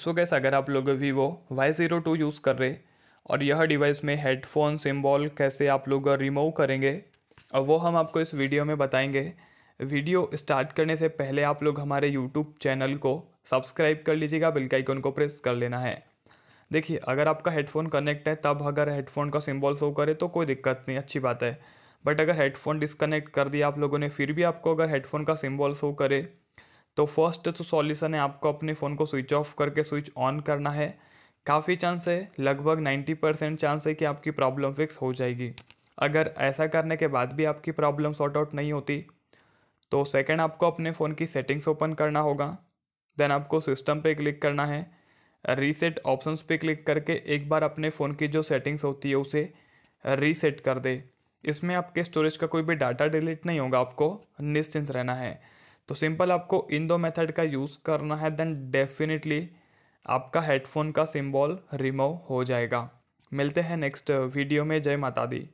सो gas अगर आप लोग Vivo Y zero two use कर रहे और यह डिवाइस में हेडफोन सिम्बॉल कैसे आप लोग रिमूव करेंगे और वो हम आपको इस वीडियो में बताएंगे वीडियो स्टार्ट करने से पहले आप लोग हमारे यूट्यूब चैनल को सब्सक्राइब कर लीजिएगा बिल का आइकन को प्रेस कर लेना है देखिए अगर आपका हेडफोन कनेक्ट है तब अगर हेडफोन का सिम्बॉल शो करे तो कोई दिक्कत नहीं अच्छी बात है बट अगर हेडफोन डिस्कनेक्ट कर दिया आप लोगों ने फिर भी आपको अगर हेडफोन का सिम्बॉल शो करे तो फर्स्ट तो सॉल्यूशन है आपको अपने फ़ोन को स्विच ऑफ करके स्विच ऑन करना है काफ़ी चांस है लगभग नाइन्टी परसेंट चांस है कि आपकी प्रॉब्लम फिक्स हो जाएगी अगर ऐसा करने के बाद भी आपकी प्रॉब्लम सॉर्ट आउट नहीं होती तो सेकेंड आपको अपने फ़ोन की सेटिंग्स ओपन करना होगा देन आपको सिस्टम पे क्लिक करना है रीसेट ऑप्शंस पे क्लिक करके एक बार अपने फ़ोन की जो सेटिंग्स होती है उसे रीसेट कर दे इसमें आपके स्टोरेज का कोई भी डाटा डिलीट नहीं होगा आपको निश्चिंत रहना है तो सिंपल आपको इन दो मेथड का यूज़ करना है देन डेफिनेटली आपका हेडफोन का सिंबल रिमूव हो जाएगा मिलते हैं नेक्स्ट वीडियो में जय माता दी